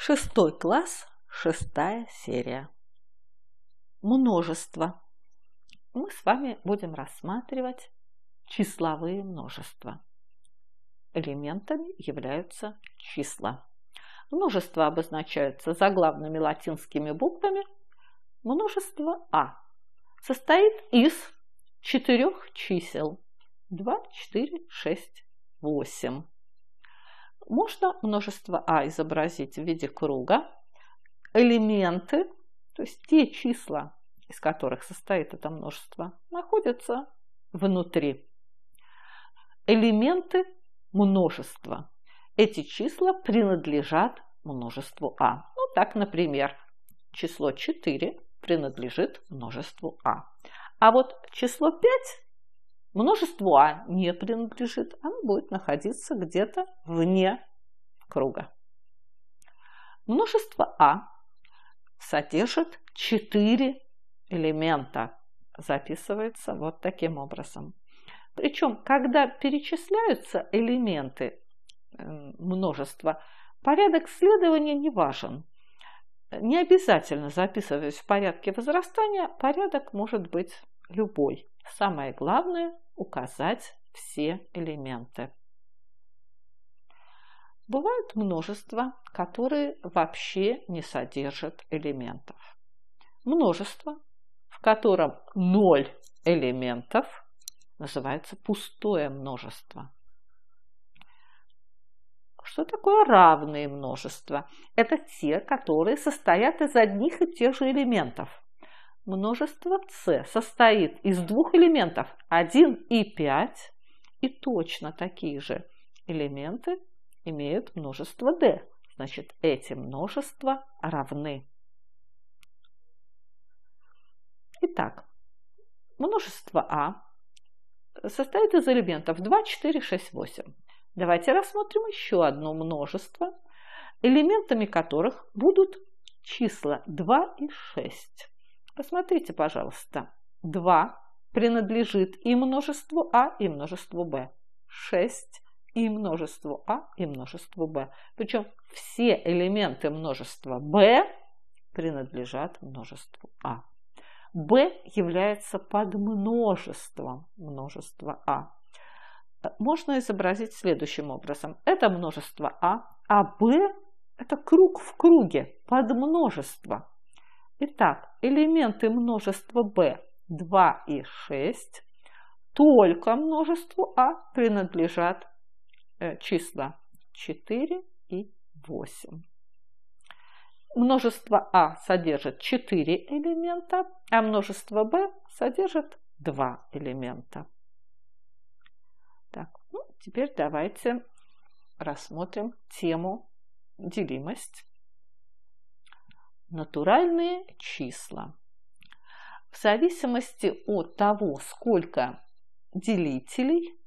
Шестой класс, шестая серия. Множество. Мы с вами будем рассматривать числовые множества. Элементами являются числа. Множество обозначается заглавными латинскими буквами. Множество А состоит из четырех чисел 2, 4, 6, 8. Можно множество А изобразить в виде круга. Элементы, то есть те числа, из которых состоит это множество, находятся внутри. Элементы множества. Эти числа принадлежат множеству А. Ну, так, например, число 4 принадлежит множеству А. А вот число 5 множеству А не принадлежит, оно а будет находиться где-то вне круга. Множество А содержит четыре элемента. Записывается вот таким образом. Причем, когда перечисляются элементы э, множества, порядок следования не важен. Не обязательно записываясь в порядке возрастания, порядок может быть любой. Самое главное – указать все элементы. Бывают множества, которые вообще не содержат элементов. Множество, в котором ноль элементов, называется пустое множество. Что такое равные множества? Это те, которые состоят из одних и тех же элементов. Множество С состоит из двух элементов 1 и 5, и точно такие же элементы имеют множество D. Значит, эти множества равны. Итак, множество А состоит из элементов 2, 4, 6, 8. Давайте рассмотрим еще одно множество, элементами которых будут числа 2 и 6. Посмотрите, пожалуйста. 2 принадлежит и множеству А, и множеству Б. 6 и множеству А, и множеству Б. Причем все элементы множества Б принадлежат множеству А. Б является подмножеством множества А. Э, можно изобразить следующим образом. Это множество А, а Б – это круг в круге, подмножество. Итак, элементы множества b 2 и 6 только множеству а принадлежат э, числа 4 и 8. Множество а содержит 4 элемента, а множество b содержит 2 элемента. Так, ну, теперь давайте рассмотрим тему делимость натуральные числа. В зависимости от того, сколько делителей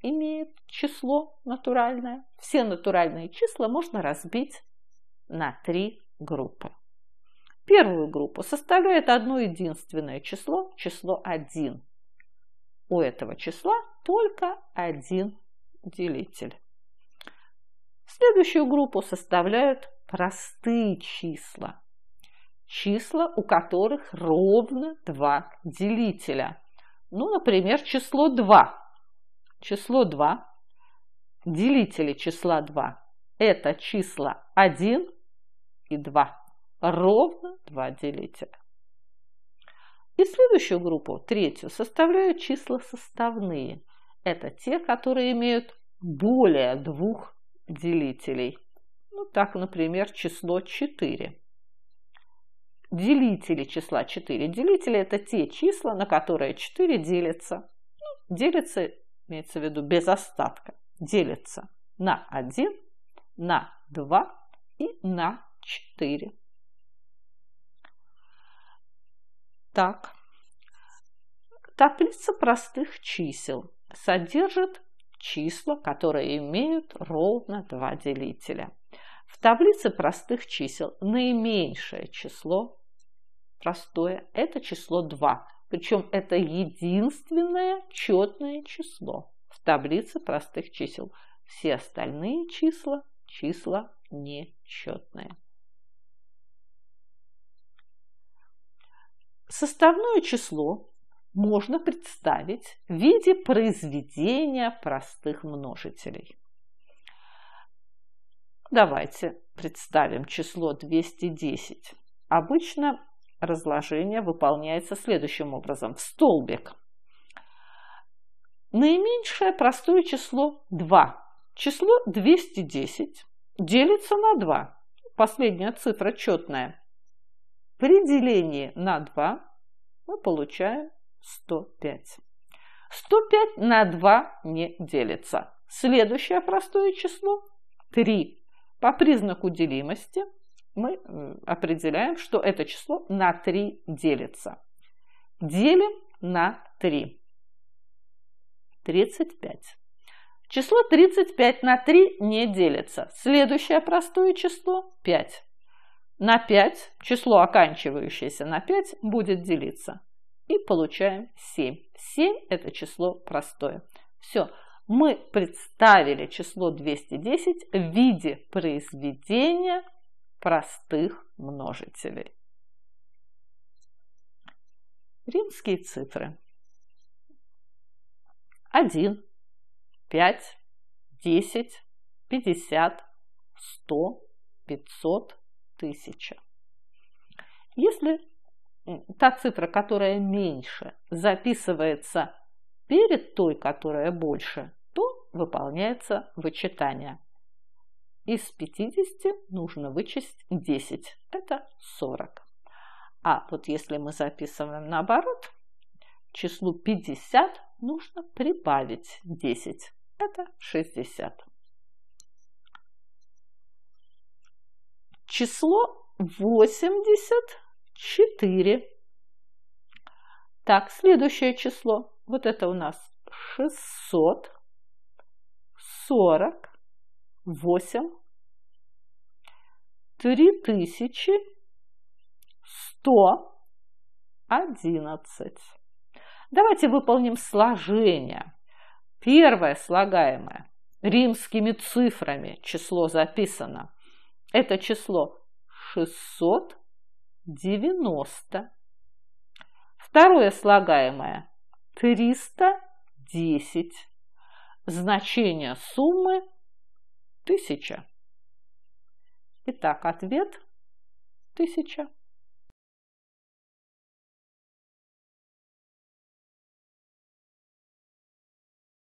имеет число натуральное, все натуральные числа можно разбить на три группы. Первую группу составляет одно единственное число, число 1. У этого числа только один делитель. Следующую группу составляют простые числа, числа, у которых ровно два делителя. Ну, например, число 2. Число 2, делители числа 2 – это числа 1 и 2. Ровно два делителя. И следующую группу, третью, составляют числа составные. Это те, которые имеют более двух делителей. Ну, так, например, число 4 делители числа 4. Делители – это те числа, на которые 4 делится. Ну, делится, имеется в виду, без остатка. Делится на 1, на 2 и на 4. Так. Таблица простых чисел содержит числа, которые имеют ровно два делителя. В таблице простых чисел наименьшее число простое, это число 2. Причем это единственное четное число в таблице простых чисел. Все остальные числа – числа нечетные. Составное число можно представить в виде произведения простых множителей. Давайте представим число 210. Обычно разложение выполняется следующим образом. В столбик. Наименьшее простое число 2. Число 210 делится на 2. Последняя цифра четная. При делении на 2 мы получаем 105. 105 на 2 не делится. Следующее простое число 3. По признаку делимости – мы э, определяем, что это число на 3 делится. Делим на 3. 35. Число 35 на 3 не делится. Следующее простое число 5. На 5 число, оканчивающееся на 5, будет делиться. И получаем 7. 7 – это число простое. Все, мы представили число 210 в виде произведения простых множителей. Римские цифры. 1, 5, 10, 50, 100, 500, 1000. Если та цифра, которая меньше, записывается перед той, которая больше, то выполняется вычитание. Из 50 нужно вычесть 10, это 40. А вот если мы записываем наоборот, числу 50 нужно прибавить 10, это 60. Число 84. Так, следующее число, вот это у нас 600, 40, 8, три тысячи сто одиннадцать. Давайте выполним сложение. Первое слагаемое римскими цифрами число записано. Это число 690. Второе слагаемое 310. Значение суммы 1000. Итак, ответ тысяча.